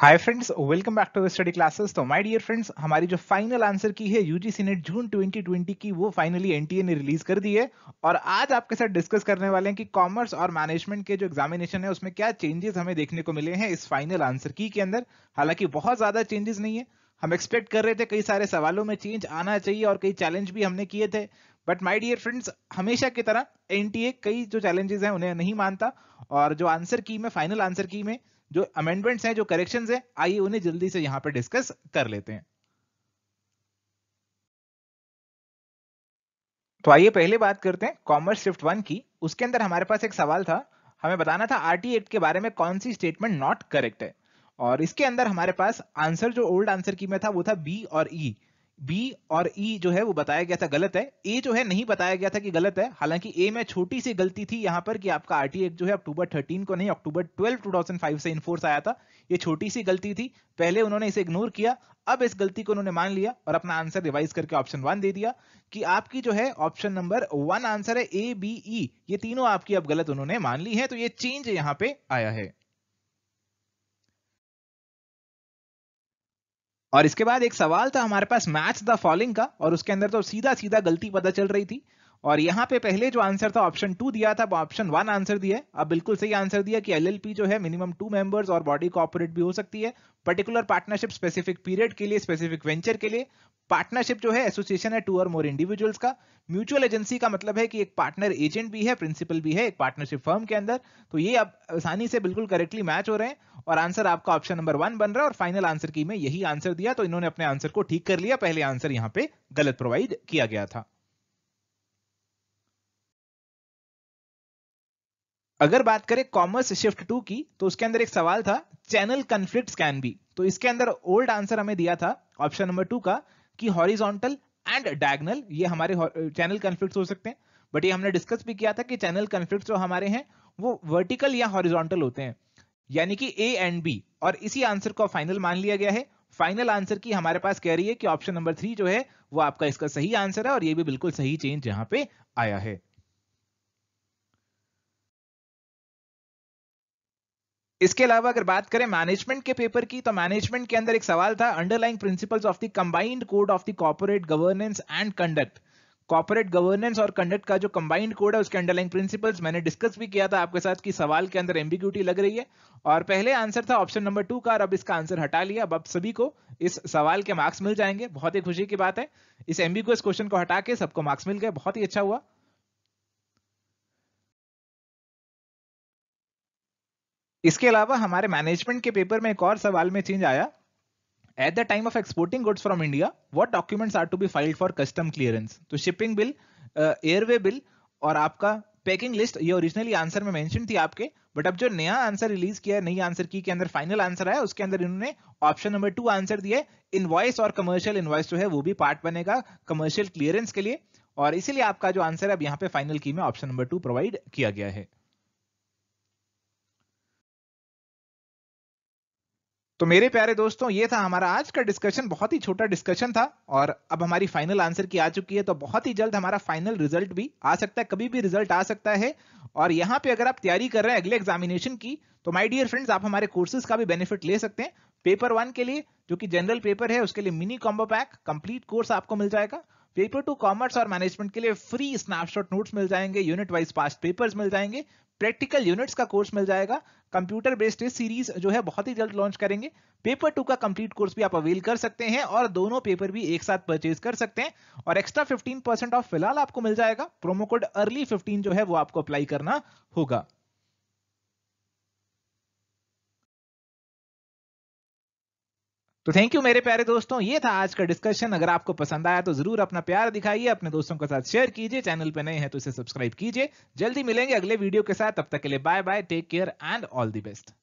Hi friends welcome back to study classes तो my dear friends हमारी जो final answer की है यूजीसी ने जून 2020 की वो फाइनली एनटीए ने रिलीज कर दी है और आज आपके साथ डिस्कस करने वाले हैं कि कॉमर्स और मैनेजमेंट के जो एग्जामिनेशन है उसमें क्या चेंजेस हमें देखने को मिले हैं इस फाइनल आंसर की के अंदर हालांकि बहुत ज्यादा चेंजेस नहीं है हम एक्सपेक्ट कर रहे थे कई सारे सवालों में चेंज आना चाहिए और कई चैलेंज भी हमने किए थे बट माई डियर फ्रेंड्स हमेशा की तरह एन कई जो चैलेंजेस हैं उन्हें नहीं मानता और जो आंसर की में फाइनल आंसर की में जो अमेंडमेंट्स हैं जो करेक्शन हैं आइए उन्हें जल्दी से यहाँ पे डिस्कस कर लेते हैं तो आइए पहले बात करते हैं कॉमर्स शिफ्ट वन की उसके अंदर हमारे पास एक सवाल था हमें बताना था आरटी एक्ट के बारे में कौन सी स्टेटमेंट नॉट करेक्ट है और इसके अंदर हमारे पास आंसर जो ओल्ड आंसर की में था वो था बी और ई e. बी और ई e जो है वो बताया गया था गलत है ए जो है नहीं बताया गया था कि गलत है हालांकि ए में छोटी सी गलती थी यहाँ पर कि आपका आर जो है अक्टूबर 13 को नहीं अक्टूबर 12 2005 से इनफोर्स आया था ये छोटी सी गलती थी पहले उन्होंने इसे इग्नोर किया अब इस गलती को उन्होंने मान लिया और अपना आंसर रिवाइज करके ऑप्शन वन दे दिया कि आपकी जो है ऑप्शन नंबर वन आंसर है ए बी ई ये तीनों आपकी अब गलत उन्होंने मान ली है तो ये चेंज यहाँ पे आया है और इसके बाद एक सवाल था हमारे पास मैच द फॉलिंग का और उसके अंदर तो सीधा सीधा गलती पता चल रही थी और यहाँ पे पहले जो आंसर था ऑप्शन टू दिया था ऑप्शन वन आंसर दिया अब बिल्कुल सही आंसर दिया कि एलएलपी जो है मिनिमम टू मेंबर्स और बॉडी कॉपोरेट भी हो सकती है पर्टिकुलर पार्टनरशिप स्पेसिफिक पीरियड के लिए स्पेसिफिक वेंचर के लिए पार्टनरशिप जो है एसोसिएशन है टू और मोर इंडिविजुअल्स का म्यूचुअल एजेंसी का मतलब है कि एक पार्टनर एजेंट भी है प्रिंसिपल भी है एक पार्टनरशिप फर्म के अंदर तो ये अब आसानी से बिल्कुल करेक्टली मैच हो रहे हैं और आंसर आपका ऑप्शन नंबर वन बन रहा है और फाइनल आंसर की में यही आंसर दिया तो इन्होंने अपने आंसर को ठीक कर लिया पहले आंसर यहाँ पे गलत प्रोवाइड किया गया था अगर बात करें कॉमर्स शिफ्ट टू की तो उसके अंदर एक सवाल था चैनल कॉन्फ्लिक्ट कैन बी तो इसके अंदर ओल्ड आंसर हमें दिया था ऑप्शन नंबर टू का कि हॉरिजॉन्टल एंड डायगनल ये हमारे चैनल कंफ्लिक्ट हो सकते हैं बट ये हमने डिस्कस भी किया था कि चैनल कंफ्लिक्ट जो हमारे हैं वो वर्टिकल या हॉरिजॉन्टल होते हैं यानी कि ए एंड बी और इसी आंसर को फाइनल मान लिया गया है फाइनल आंसर की हमारे पास कह रही है कि ऑप्शन नंबर थ्री जो है वो आपका इसका सही आंसर है और ये भी बिल्कुल सही चेंज यहाँ पे आया है इसके अलावा अगर बात करें मैनेजमेंट के पेपर की तो मैनेजमेंट के अंदर एक सवाल था underlying principles of the combined code of the corporate governance and conduct corporate governance और कंडक्ट का जो कंबाइंड कोड है उसके अंडरलाइन प्रिंसिपल्स मैंने डिस्कस भी किया था आपके साथ कि सवाल के अंदर एम्बिग्यूटी लग रही है और पहले आंसर था ऑप्शन नंबर टू का और अब इसका आंसर हटा लिया अब आप सभी को इस सवाल के मार्क्स मिल जाएंगे बहुत ही खुशी की बात है इस एम्बिगुअस क्वेश्चन को हटा के सबको मार्क्स मिल गए बहुत ही अच्छा हुआ इसके अलावा हमारे मैनेजमेंट के पेपर में एक और सवाल में चेंज आया at the time of exporting goods from India what documents are to be filed for custom clearance तो शिपिंग बिल एयरवे बिल और आपका पैकिंग लिस्ट ये ओरिजिनली आंसर में मेंशन थी आपके बट अब जो नया आंसर रिलीज किया है नई आंसर की के अंदर फाइनल आंसर आया उसके अंदर इन्होंने ऑप्शन नंबर टू आंसर दिया इनवॉइस और कमर्शियल इनवॉइस जो है वो भी पार्ट बनेगा कमर्शियल क्लियरेंस के लिए और इसीलिए आपका जो आंसर अब यहाँ पे फाइनल की में ऑप्शन नंबर टू प्रोवाइड किया गया है तो मेरे प्यारे दोस्तों ये था हमारा आज का डिस्कशन बहुत ही छोटा डिस्कशन था और अब हमारी फाइनल आंसर की आ चुकी है तो बहुत ही जल्द हमारा फाइनल रिजल्ट भी आ सकता है कभी भी रिजल्ट आ सकता है और यहाँ पे अगर आप तैयारी कर रहे हैं अगले एग्जामिनेशन की तो माय डियर फ्रेंड्स आप हमारे कोर्सेज का भी बेनिफिट ले सकते हैं पेपर वन के लिए जो कि जनरल पेपर है उसके लिए mini combo pack complete course आपको मिल जाएगा पेपर टू कॉमर्स और मैनेजमेंट के लिए फ्री स्नैपशॉट नोट्स मिल जाएंगे यूनिट वाइज पास्ट पेपर्स मिल जाएंगे प्रैक्टिकल यूनिट्स का कोर्स मिल जाएगा कंप्यूटर बेस्ड सीरीज जो है बहुत ही जल्द लॉन्च करेंगे पेपर टू का कंप्लीट कोर्स भी आप अवेल कर सकते हैं और दोनों पेपर भी एक साथ परचेज कर सकते हैं और एक्स्ट्रा 15% परसेंट ऑफ फिलहाल आपको मिल जाएगा प्रोमो कोड अर्ली 15 जो है वो आपको अप्लाई करना होगा तो थैंक यू मेरे प्यारे दोस्तों ये था आज का डिस्कशन अगर आपको पसंद आया तो जरूर अपना प्यार दिखाइए अपने दोस्तों के साथ शेयर कीजिए चैनल पर नए हैं तो इसे सब्सक्राइब कीजिए जल्दी मिलेंगे अगले वीडियो के साथ तब तक के लिए bye bye take care and all the best